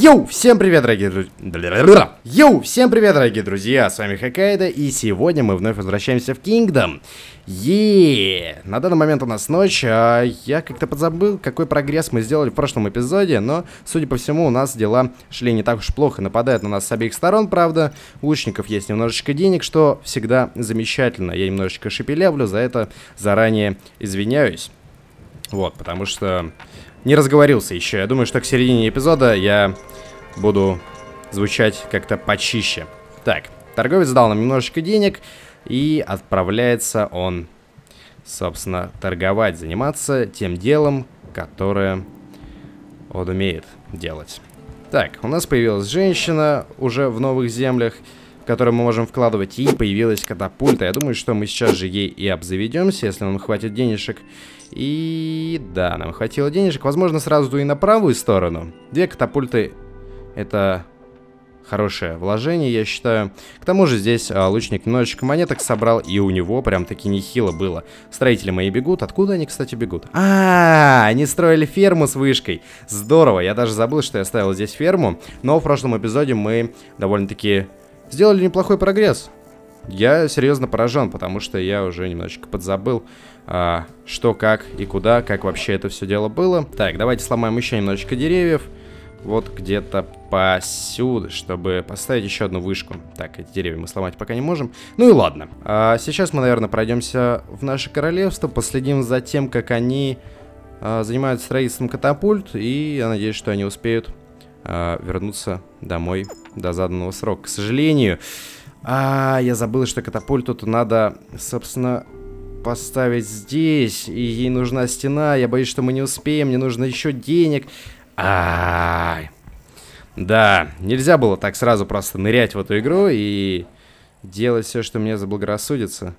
Йоу, всем привет, дорогие друзья. Йоу, всем привет, дорогие друзья. С вами Хакайда, и сегодня мы вновь возвращаемся в Kingdom. Еее, на данный момент у нас ночь, а я как-то подзабыл, какой прогресс мы сделали в прошлом эпизоде, но, судя по всему, у нас дела шли не так уж плохо. Нападают на нас с обеих сторон, правда. У лучников есть немножечко денег, что всегда замечательно. Я немножечко шепелявлю, за это заранее извиняюсь. Вот, потому что не разговорился еще. Я думаю, что к середине эпизода я буду звучать как-то почище. Так, торговец дал нам немножечко денег, и отправляется он, собственно, торговать, заниматься тем делом, которое он умеет делать. Так, у нас появилась женщина уже в новых землях которые мы можем вкладывать. И появилась катапульта. Я думаю, что мы сейчас же ей и обзаведемся, если нам хватит денежек. И да, нам хватило денежек. Возможно, сразу и на правую сторону. Две катапульты это хорошее вложение, я считаю. К тому же здесь а, лучник немножечко монеток собрал, и у него прям таки нехило было. Строители мои бегут. Откуда они, кстати, бегут? А, -а, а, они строили ферму с вышкой. Здорово, я даже забыл, что я ставил здесь ферму. Но в прошлом эпизоде мы довольно-таки сделали неплохой прогресс. Я серьезно поражен, потому что я уже немножечко подзабыл, а, что, как и куда, как вообще это все дело было. Так, давайте сломаем еще немножечко деревьев. Вот где-то посюда, чтобы поставить еще одну вышку. Так, эти деревья мы сломать пока не можем. Ну и ладно. А сейчас мы, наверное, пройдемся в наше королевство, последим за тем, как они а, занимаются строительством катапульт. И я надеюсь, что они успеют э, вернуться домой до заданного срока. К сожалению, а, я забыл, что катапульту-то надо, собственно, поставить здесь. И ей нужна стена. Я боюсь, что мы не успеем. Мне нужно еще денег. А, -а, -а, Да, нельзя было так сразу просто нырять в эту игру и делать все, что мне заблагорассудится.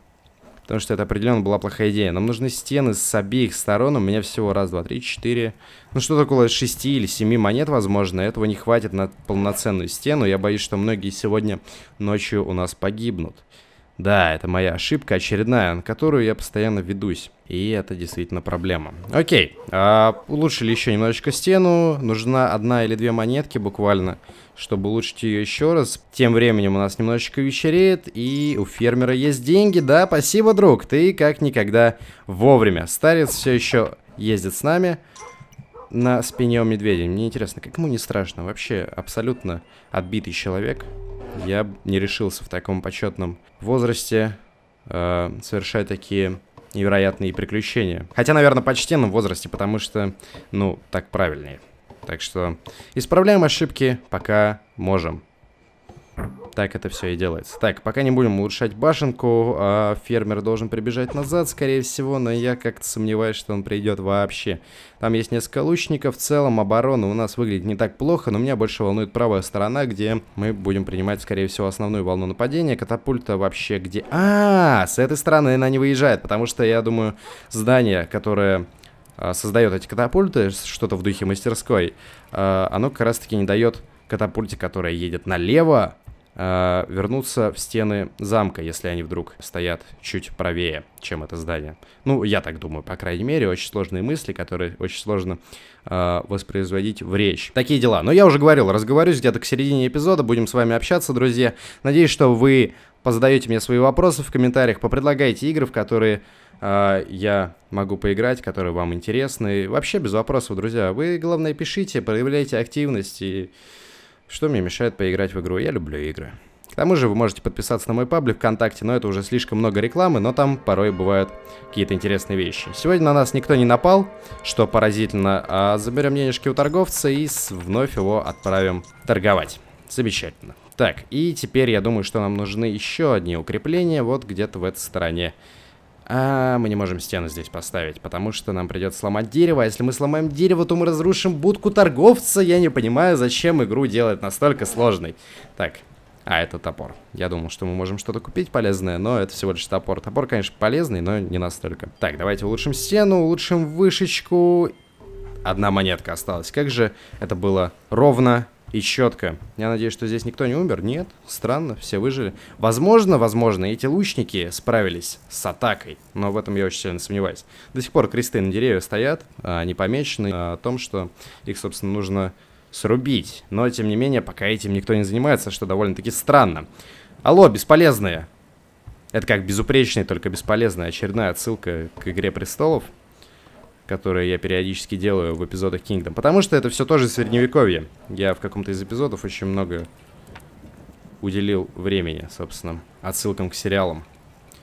Потому что это определенно была плохая идея. Нам нужны стены с обеих сторон. У меня всего раз, два, три, четыре. Ну, что-то около шести или семи монет, возможно. Этого не хватит на полноценную стену. Я боюсь, что многие сегодня ночью у нас погибнут. Да, это моя ошибка очередная, на которую я постоянно ведусь. И это действительно проблема. Окей, а, улучшили еще немножечко стену. Нужна одна или две монетки буквально, чтобы улучшить ее еще раз. Тем временем у нас немножечко вечереет, и у фермера есть деньги. Да, спасибо, друг, ты как никогда вовремя. Старец все еще ездит с нами на спине у медведя. Мне интересно, как ему не страшно? Вообще абсолютно отбитый человек. Я не решился в таком почетном возрасте э, совершать такие невероятные приключения. Хотя, наверное, почтенном возрасте, потому что, ну, так правильнее. Так что исправляем ошибки, пока можем. Так это все и делается. Так, пока не будем улучшать башенку. А фермер должен прибежать назад, скорее всего, но я как-то сомневаюсь, что он придет вообще. Там есть несколько лучников. В целом оборона у нас выглядит не так плохо, но меня больше волнует правая сторона, где мы будем принимать, скорее всего, основную волну нападения. Катапульта вообще где... А, -а, а, с этой стороны она не выезжает, потому что, я думаю, здание, которое Э, создает эти катапульты, что-то в духе мастерской, э, оно как раз-таки не дает катапульте, которая едет налево, Э, вернуться в стены замка, если они вдруг стоят чуть правее, чем это здание. Ну, я так думаю, по крайней мере, очень сложные мысли, которые очень сложно э, воспроизводить в речь. Такие дела. Но я уже говорил, разговорюсь где-то к середине эпизода, будем с вами общаться, друзья. Надеюсь, что вы позадаете мне свои вопросы в комментариях, попредлагаете игры, в которые э, я могу поиграть, которые вам интересны. и Вообще без вопросов, друзья. Вы, главное, пишите, проявляйте активность и... Что мне мешает поиграть в игру? Я люблю игры. К тому же вы можете подписаться на мой паблик ВКонтакте, но это уже слишком много рекламы, но там порой бывают какие-то интересные вещи. Сегодня на нас никто не напал, что поразительно. А заберем денежки у торговца и вновь его отправим торговать. Замечательно. Так, и теперь я думаю, что нам нужны еще одни укрепления вот где-то в этой стороне а мы не можем стену здесь поставить, потому что нам придется сломать дерево. А если мы сломаем дерево, то мы разрушим будку торговца. Я не понимаю, зачем игру делать настолько сложной. Так, а, это топор. Я думал, что мы можем что-то купить полезное, но это всего лишь топор. Топор, конечно, полезный, но не настолько. Так, давайте улучшим стену, улучшим вышечку. Одна монетка осталась. Как же это было ровно и четко. Я надеюсь, что здесь никто не умер. Нет, странно, все выжили. Возможно, возможно, эти лучники справились с атакой, но в этом я очень сильно сомневаюсь. До сих пор кресты на деревьях стоят, а, они помечены а, о том, что их, собственно, нужно срубить. Но, тем не менее, пока этим никто не занимается, что довольно-таки странно. Алло, бесполезные! Это как безупречный, только бесполезные. Очередная отсылка к «Игре престолов» которые я периодически делаю в эпизодах Kingdom. Потому что это все тоже средневековье. Я в каком-то из эпизодов очень много уделил времени, собственно, отсылкам к сериалам.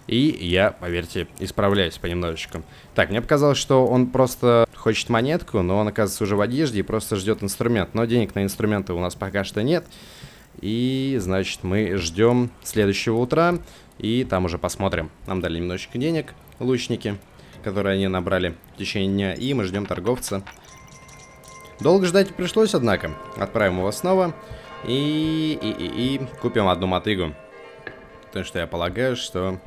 И я, поверьте, исправляюсь понемножечку. Так, мне показалось, что он просто хочет монетку, но он оказывается уже в одежде и просто ждет инструмент. Но денег на инструменты у нас пока что нет. И, значит, мы ждем следующего утра. И там уже посмотрим. Нам дали немножечко денег, лучники которые они набрали в течение дня, и мы ждем торговца. Долго ждать пришлось, однако. Отправим его снова и, и, и, и купим одну мотыгу. Потому что я полагаю, что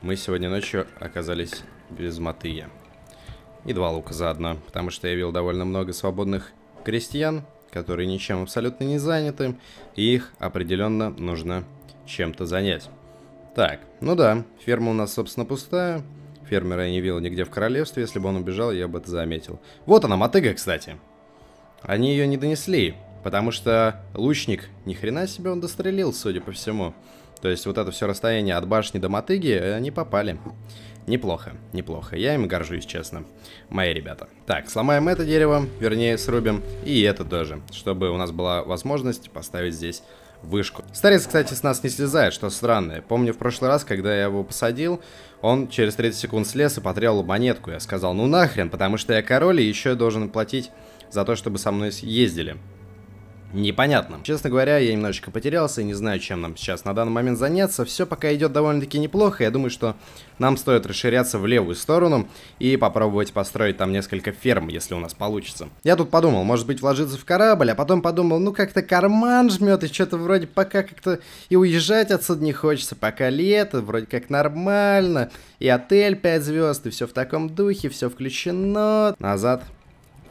мы сегодня ночью оказались без мотыги. И два лука заодно, потому что я видел довольно много свободных крестьян, которые ничем абсолютно не заняты, и их определенно нужно чем-то занять. Так, ну да, ферма у нас, собственно, пустая. Фермера я не видел нигде в королевстве, если бы он убежал, я бы это заметил. Вот она, мотыга, кстати. Они ее не донесли, потому что лучник, ни хрена себе он дострелил, судя по всему. То есть вот это все расстояние от башни до мотыги, э, они попали. Неплохо, неплохо. Я им горжусь, честно. Мои ребята. Так, сломаем это дерево, вернее, срубим, и это тоже, чтобы у нас была возможность поставить здесь вышку. Старец, кстати, с нас не слезает, что странное. Помню в прошлый раз, когда я его посадил, он через 30 секунд слез и потрял монетку. Я сказал, ну нахрен, потому что я король и еще должен платить за то, чтобы со мной ездили непонятно. Честно говоря, я немножечко потерялся и не знаю, чем нам сейчас на данный момент заняться. Все пока идет довольно-таки неплохо. Я думаю, что нам стоит расширяться в левую сторону и попробовать построить там несколько ферм, если у нас получится. Я тут подумал, может быть вложиться в корабль, а потом подумал, ну как-то карман жмет и что-то вроде пока как-то и уезжать отсюда не хочется, пока лето, вроде как нормально, и отель 5 звезд, и все в таком духе, все включено. Назад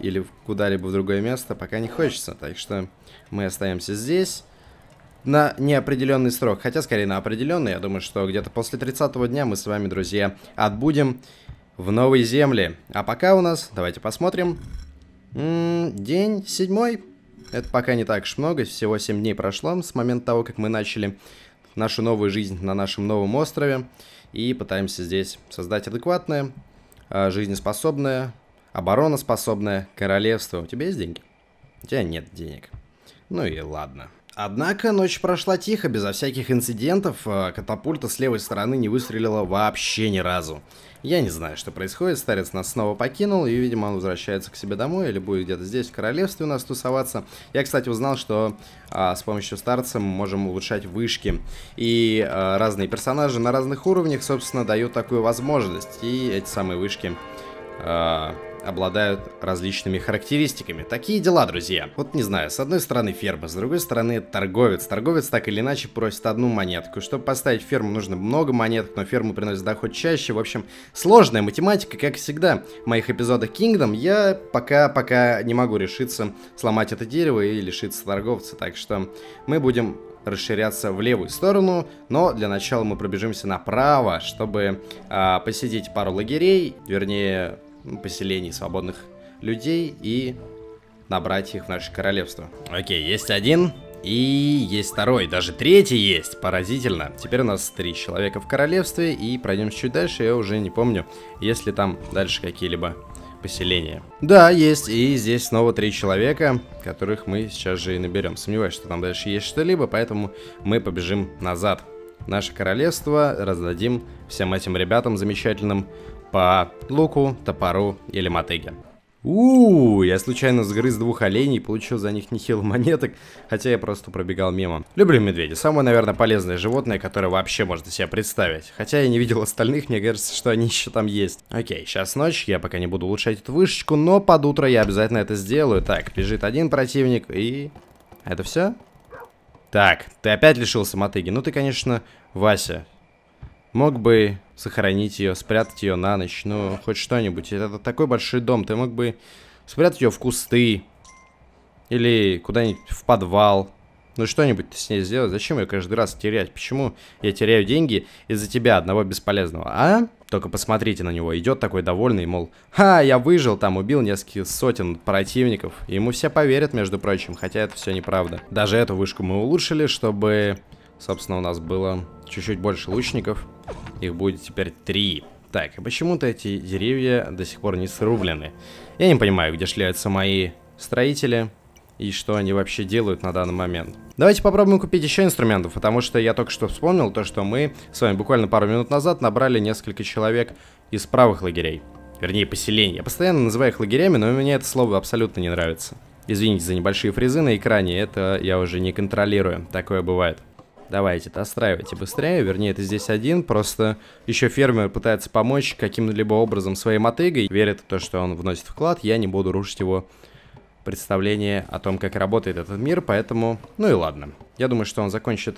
или куда-либо в другое место пока не хочется. Так что мы остаемся здесь на неопределенный срок. Хотя, скорее, на определенный. Я думаю, что где-то после 30 дня мы с вами, друзья, отбудем в новой земли. А пока у нас, давайте посмотрим, М -м, день седьмой. Это пока не так уж много, всего 7 дней прошло с момента того, как мы начали нашу новую жизнь на нашем новом острове. И пытаемся здесь создать адекватное, а, жизнеспособное Обороноспособное королевство. У тебя есть деньги? У тебя нет денег. Ну и ладно. Однако ночь прошла тихо, безо всяких инцидентов. А катапульта с левой стороны не выстрелила вообще ни разу. Я не знаю, что происходит. Старец нас снова покинул, и, видимо, он возвращается к себе домой или будет где-то здесь, в королевстве у нас тусоваться. Я, кстати, узнал, что а, с помощью старца мы можем улучшать вышки. И а, разные персонажи на разных уровнях, собственно, дают такую возможность. И эти самые вышки... А обладают различными характеристиками. Такие дела, друзья. Вот не знаю, с одной стороны ферма, с другой стороны торговец. Торговец так или иначе просит одну монетку. Чтобы поставить ферму, нужно много монеток, но ферму приносит доход чаще. В общем, сложная математика, как всегда. В моих эпизодах Kingdom я пока-пока не могу решиться сломать это дерево и лишиться торговца. Так что мы будем расширяться в левую сторону, но для начала мы пробежимся направо, чтобы э, а, посетить пару лагерей, вернее поселений свободных людей и набрать их в наше королевство. Окей, есть один, и есть второй, даже третий есть, поразительно. Теперь у нас три человека в королевстве, и пройдем чуть дальше, я уже не помню, есть ли там дальше какие-либо поселения. Да, есть, и здесь снова три человека, которых мы сейчас же и наберем. Сомневаюсь, что там дальше есть что-либо, поэтому мы побежим назад. Наше королевство раздадим всем этим ребятам замечательным, по луку, топору или мотыге. Ууу, я случайно сгрыз двух оленей, получил за них нехило монеток, хотя я просто пробегал мимо. Люблю медведя, самое, наверное, полезное животное, которое вообще можно себе представить. Хотя я не видел остальных, мне кажется, что они еще там есть. Окей, сейчас ночь, я пока не буду улучшать эту вышечку, но под утро я обязательно это сделаю. Так, бежит один противник и... Это все? Так, ты опять лишился мотыги. Ну ты, конечно, Вася. Мог бы сохранить ее, спрятать ее на ночь, ну, хоть что-нибудь. Это такой большой дом, ты мог бы спрятать ее в кусты или куда-нибудь в подвал. Ну, что-нибудь с ней сделать. Зачем ее каждый раз терять? Почему я теряю деньги из-за тебя, одного бесполезного, а? Только посмотрите на него. Идет такой довольный, мол, «Ха, я выжил там, убил несколько сотен противников». Ему все поверят, между прочим, хотя это все неправда. Даже эту вышку мы улучшили, чтобы, собственно, у нас было чуть-чуть больше лучников. Их будет теперь три. Так, и почему-то эти деревья до сих пор не срублены. Я не понимаю, где шляются мои строители и что они вообще делают на данный момент. Давайте попробуем купить еще инструментов, потому что я только что вспомнил то, что мы с вами буквально пару минут назад набрали несколько человек из правых лагерей. Вернее, поселений. Я постоянно называю их лагерями, но мне это слово абсолютно не нравится. Извините за небольшие фрезы на экране, это я уже не контролирую. Такое бывает. Давайте, достраивайте быстрее. Вернее, это здесь один. Просто еще фермер пытается помочь каким-либо образом своей мотыгой. Верит в то, что он вносит вклад. Я не буду рушить его представление о том, как работает этот мир, поэтому... Ну и ладно. Я думаю, что он закончит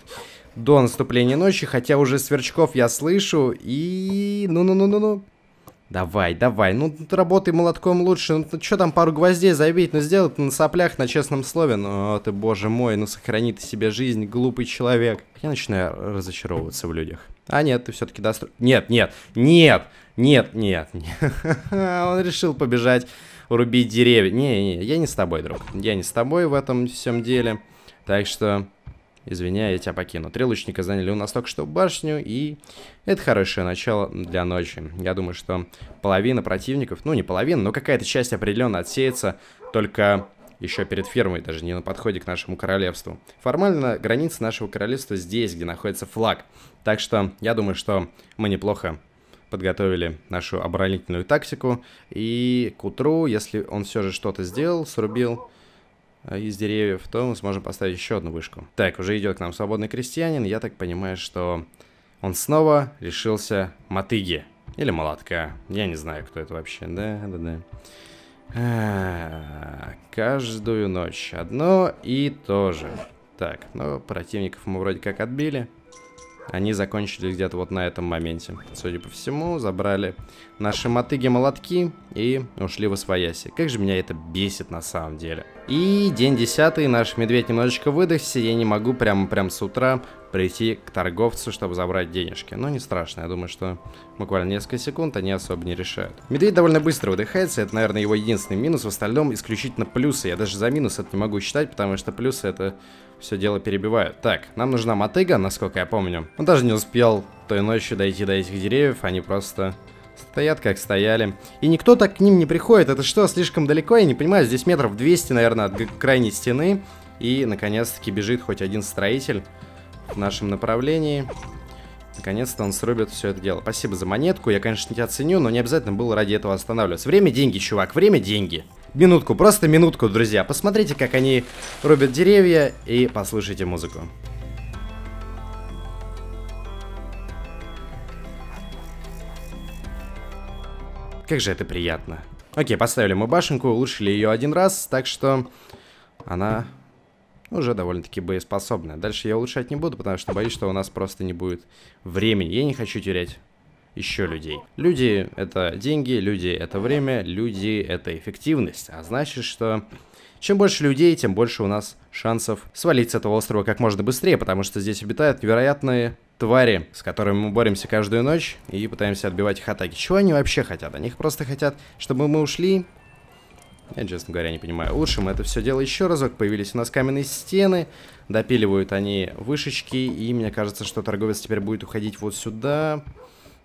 до наступления ночи, хотя уже сверчков я слышу и... Ну-ну-ну-ну-ну. Давай, давай. Ну, работай молотком лучше. Ну, что там пару гвоздей забить? Ну, сделать на соплях, на честном слове. Ну, о, ты, боже мой, ну, сохрани ты себе жизнь, глупый человек. Я начинаю разочаровываться в людях. А, нет, ты все-таки достро... Нет, нет, нет, нет, нет, нет. Он решил побежать рубить деревья. Не-не, я не с тобой, друг. Я не с тобой в этом всем деле. Так что Извиняй, я тебя покину. Три лучника заняли у нас только что башню, и это хорошее начало для ночи. Я думаю, что половина противников, ну не половина, но какая-то часть определенно отсеется только еще перед фермой, даже не на подходе к нашему королевству. Формально граница нашего королевства здесь, где находится флаг. Так что я думаю, что мы неплохо подготовили нашу оборонительную тактику. И к утру, если он все же что-то сделал, срубил Э, из деревьев, то мы сможем поставить еще одну вышку. Так, уже идет к нам свободный крестьянин. Я так понимаю, что он снова решился мотыги. Или молотка. Я не знаю, кто это вообще. Да, да, да. А, каждую ночь одно и то же. Так, но ну, противников мы вроде как отбили. Они закончились где-то вот на этом моменте. Судя по всему, забрали наши мотыги-молотки и ушли во свояси. Как же меня это бесит на самом деле. И день десятый, наш медведь немножечко выдохся, я не могу прямо-прям с утра прийти к торговцу, чтобы забрать денежки. Но ну, не страшно, я думаю, что буквально несколько секунд они особо не решают. Медведь довольно быстро выдыхается, это, наверное, его единственный минус, в остальном исключительно плюсы. Я даже за минус это не могу считать, потому что плюсы это все дело перебивают. Так, нам нужна мотыга, насколько я помню. Он даже не успел той ночью дойти до этих деревьев, они просто стоят как стояли. И никто так к ним не приходит, это что, слишком далеко? Я не понимаю, здесь метров 200, наверное, от крайней стены. И, наконец-таки, бежит хоть один строитель в нашем направлении. Наконец-то он срубит все это дело. Спасибо за монетку, я, конечно, не ценю, но не обязательно было ради этого останавливаться. Время – деньги, чувак, время – деньги. Минутку, просто минутку, друзья. Посмотрите, как они рубят деревья и послушайте музыку. Как же это приятно. Окей, поставили мы башенку, улучшили ее один раз, так что она уже довольно-таки боеспособная. Дальше я улучшать не буду, потому что боюсь, что у нас просто не будет времени. Я не хочу терять еще людей. Люди — это деньги, люди — это время, люди — это эффективность. А значит, что чем больше людей, тем больше у нас шансов свалить с этого острова как можно быстрее, потому что здесь обитают невероятные твари, с которыми мы боремся каждую ночь и пытаемся отбивать их атаки. Чего они вообще хотят? Они просто хотят, чтобы мы ушли, я, честно говоря, не понимаю. Лучше мы это все дело еще разок. Появились у нас каменные стены. Допиливают они вышечки. И мне кажется, что торговец теперь будет уходить вот сюда.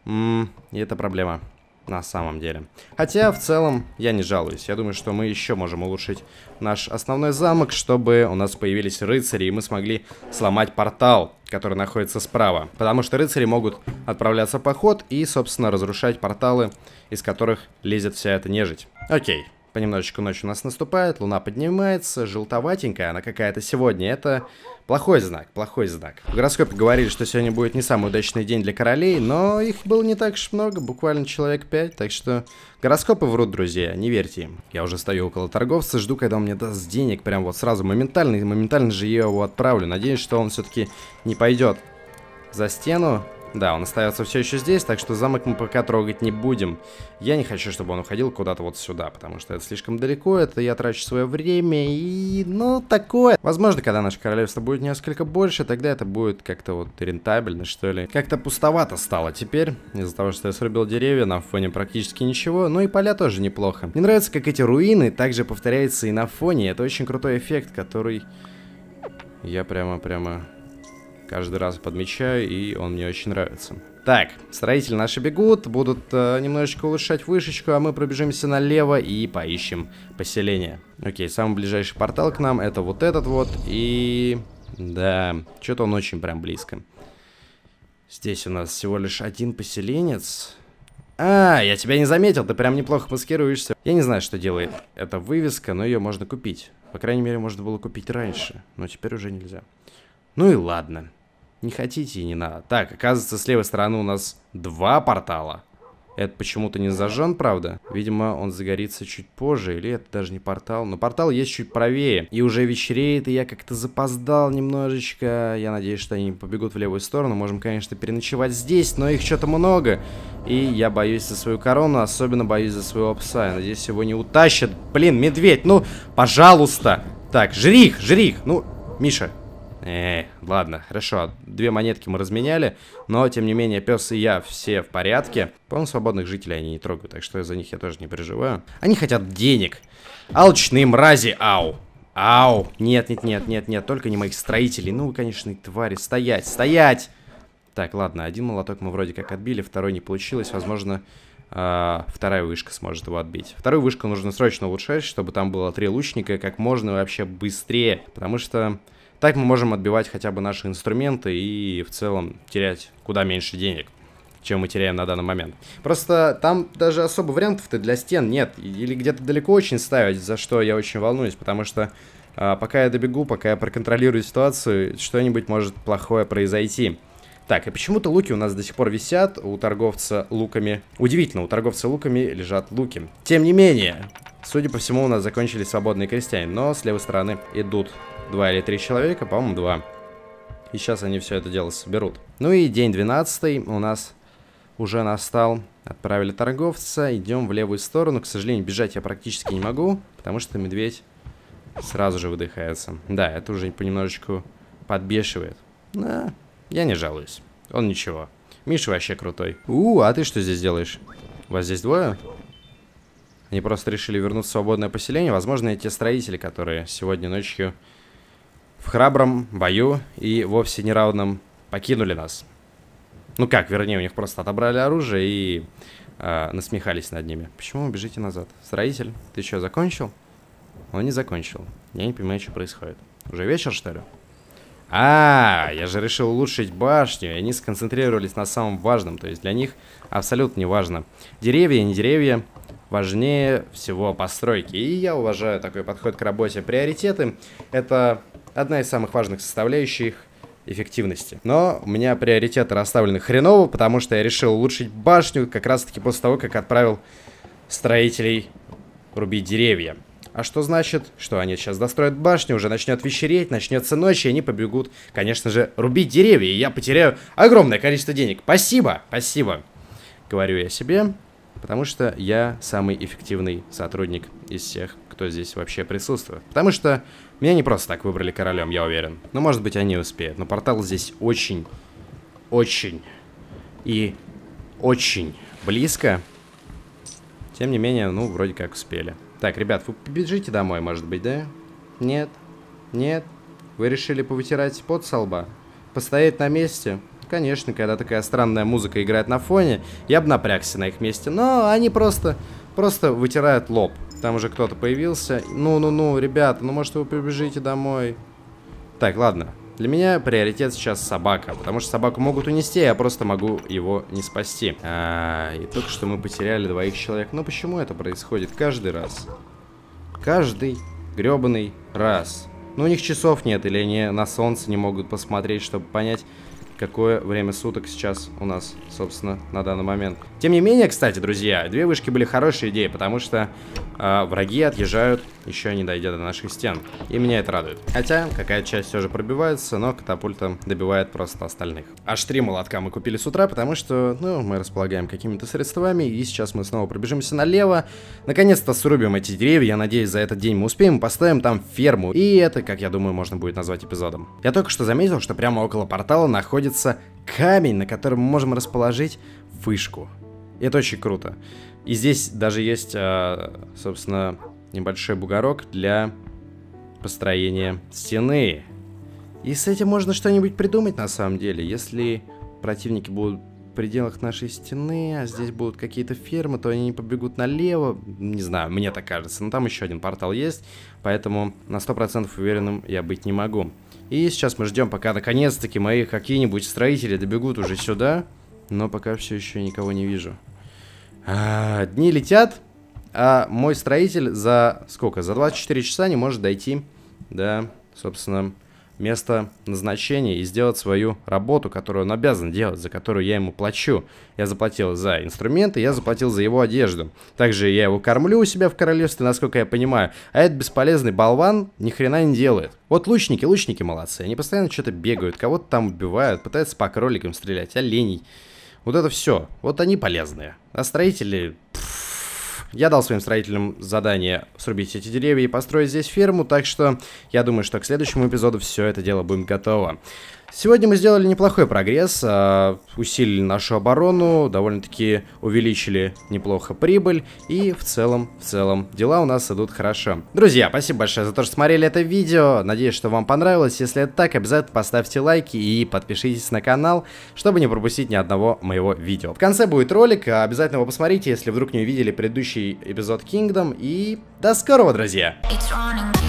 М -м, и это проблема. На самом деле. Хотя, в целом, я не жалуюсь. Я думаю, что мы еще можем улучшить наш основной замок, чтобы у нас появились рыцари, и мы смогли сломать портал, который находится справа. Потому что рыцари могут отправляться в поход и, собственно, разрушать порталы, из которых лезет вся эта нежить. Окей понемножечку ночь у нас наступает, луна поднимается, желтоватенькая она какая-то сегодня. Это плохой знак, плохой знак. В гороскопе говорили, что сегодня будет не самый удачный день для королей, но их было не так уж много, буквально человек 5, так что гороскопы врут, друзья, не верьте им. Я уже стою около торговца, жду, когда он мне даст денег, прям вот сразу, моментально, моментально же я его отправлю. Надеюсь, что он все-таки не пойдет за стену, да, он остается все еще здесь, так что замок мы пока трогать не будем. Я не хочу, чтобы он уходил куда-то вот сюда, потому что это слишком далеко, это я трачу свое время и... ну, такое. Возможно, когда наше королевство будет несколько больше, тогда это будет как-то вот рентабельно, что ли. Как-то пустовато стало теперь, из-за того, что я срубил деревья, на фоне практически ничего, ну и поля тоже неплохо. Мне нравится, как эти руины также повторяются и на фоне, это очень крутой эффект, который... Я прямо-прямо Каждый раз подмечаю, и он мне очень нравится. Так, строители наши бегут, будут э, немножечко улучшать вышечку, а мы пробежимся налево и поищем поселение. Окей, самый ближайший портал к нам это вот этот вот, и... Да, что-то он очень прям близко. Здесь у нас всего лишь один поселенец. А, я тебя не заметил, ты прям неплохо маскируешься. Я не знаю, что делает эта вывеска, но ее можно купить. По крайней мере, можно было купить раньше, но теперь уже нельзя. Ну и ладно. Не хотите и не надо. Так, оказывается, с левой стороны у нас два портала. Это почему-то не зажжен, правда? Видимо, он загорится чуть позже, или это даже не портал. Но портал есть чуть правее. И уже вечереет, и я как-то запоздал немножечко. Я надеюсь, что они побегут в левую сторону. Можем, конечно, переночевать здесь, но их что-то много. И я боюсь за свою корону, особенно боюсь за своего пса. Я надеюсь, его не утащат. Блин, медведь, ну, пожалуйста. Так, жрих, жрих. Ну, Миша, Э, ладно, хорошо, две монетки мы разменяли, но, тем не менее, пес и я все в порядке. По-моему, свободных жителей они не трогают, так что за них я тоже не переживаю. Они хотят денег. Алчные мрази, ау. Ау. Нет, нет, нет, нет, нет, только не моих строителей. Ну, конечно, твари. Стоять, стоять! Так, ладно, один молоток мы вроде как отбили, второй не получилось, возможно... А, вторая вышка сможет его отбить. Вторую вышку нужно срочно улучшать, чтобы там было три лучника как можно вообще быстрее. Потому что так мы можем отбивать хотя бы наши инструменты и в целом терять куда меньше денег чем мы теряем на данный момент. Просто там даже особо вариантов-то для стен нет. Или где-то далеко очень ставить, за что я очень волнуюсь, потому что э, пока я добегу, пока я проконтролирую ситуацию, что-нибудь может плохое произойти. Так, и почему-то луки у нас до сих пор висят у торговца луками. Удивительно, у торговца луками лежат луки. Тем не менее, Судя по всему, у нас закончились свободные крестьяне, но с левой стороны идут два или три человека, по-моему, два. И сейчас они все это дело соберут. Ну и день 12 у нас уже настал. Отправили торговца, идем в левую сторону. К сожалению, бежать я практически не могу, потому что медведь сразу же выдыхается. Да, это уже понемножечку подбешивает. Но я не жалуюсь. Он ничего. Миша вообще крутой. У, а ты что здесь делаешь? Вас здесь двое? Они просто решили вернуть в свободное поселение. Возможно, эти строители, которые сегодня ночью в храбром бою и вовсе неравном покинули нас. Ну как, вернее, у них просто отобрали оружие и э, насмехались над ними. Почему вы бежите назад? Строитель, ты что, закончил? Он не закончил. Я не понимаю, что происходит. Уже вечер, что ли? А, а, я же решил улучшить башню, и они сконцентрировались на самом важном, то есть для них абсолютно не важно. Деревья, не деревья, важнее всего постройки. И я уважаю такой подход к работе. Приоритеты – это одна из самых важных составляющих эффективности. Но у меня приоритеты расставлены хреново, потому что я решил улучшить башню как раз-таки после того, как отправил строителей рубить деревья. А что значит, что они сейчас достроят башню, уже начнет вечереть, начнется ночь, и они побегут, конечно же, рубить деревья, и я потеряю огромное количество денег. Спасибо, спасибо, говорю я себе. Потому что я самый эффективный сотрудник из всех, кто здесь вообще присутствует. Потому что меня не просто так выбрали королем, я уверен. Но может быть они успеют. Но портал здесь очень, очень и очень близко. Тем не менее, ну, вроде как успели. Так, ребят, вы побежите домой, может быть, да? Нет? Нет? Вы решили повытирать пот со лба? Постоять на месте? Конечно, когда такая странная музыка играет на фоне, я бы напрягся на их месте. Но они просто, просто вытирают лоб. Там уже кто-то появился. Ну-ну-ну, ребята, ну может вы прибежите домой? Так, ладно. Для меня приоритет сейчас собака, потому что собаку могут унести, а я просто могу его не спасти. А, и только что мы потеряли двоих человек. Но почему это происходит каждый раз? Каждый гребаный раз. Ну, у них часов нет, или они на солнце не могут посмотреть, чтобы понять, какое время суток сейчас у нас, собственно, на данный момент. Тем не менее, кстати, друзья, две вышки были хорошей идеей, потому что э, враги отъезжают еще не дойдя до наших стен. И меня это радует. Хотя, какая часть все же пробивается, но катапульта добивает просто остальных. Аж три молотка мы купили с утра, потому что, ну, мы располагаем какими-то средствами, и сейчас мы снова пробежимся налево. Наконец-то срубим эти деревья, я надеюсь, за этот день мы успеем, поставим там ферму. И это, как я думаю, можно будет назвать эпизодом. Я только что заметил, что прямо около портала находится камень, на котором мы можем расположить вышку. это очень круто. И здесь даже есть, а, собственно, небольшой бугорок для построения стены. И с этим можно что-нибудь придумать на самом деле. Если противники будут в пределах нашей стены, а здесь будут какие-то фермы, то они не побегут налево. Не знаю, мне так кажется. Но там еще один портал есть, поэтому на 100% уверенным я быть не могу. И сейчас мы ждем, пока наконец-таки мои какие-нибудь строители добегут уже сюда. Но пока все еще никого не вижу. А, дни летят, а мой строитель за сколько? За 24 часа не может дойти до, собственно, места назначения и сделать свою работу, которую он обязан делать, за которую я ему плачу. Я заплатил за инструменты, я заплатил за его одежду. Также я его кормлю у себя в королевстве, насколько я понимаю. А этот бесполезный болван ни хрена не делает. Вот лучники, лучники молодцы. Они постоянно что-то бегают, кого-то там убивают, пытаются по кроликам стрелять, оленей. Вот это все. Вот они полезные. А строители... Пфф, я дал своим строителям задание срубить эти деревья и построить здесь ферму, так что я думаю, что к следующему эпизоду все это дело будет готово. Сегодня мы сделали неплохой прогресс, а, усилили нашу оборону, довольно-таки увеличили неплохо прибыль, и в целом, в целом, дела у нас идут хорошо. Друзья, спасибо большое за то, что смотрели это видео, надеюсь, что вам понравилось, если это так, обязательно поставьте лайки и подпишитесь на канал, чтобы не пропустить ни одного моего видео. В конце будет ролик, а обязательно его посмотрите, если вдруг не увидели предыдущий эпизод Kingdom, и до скорого, друзья! It's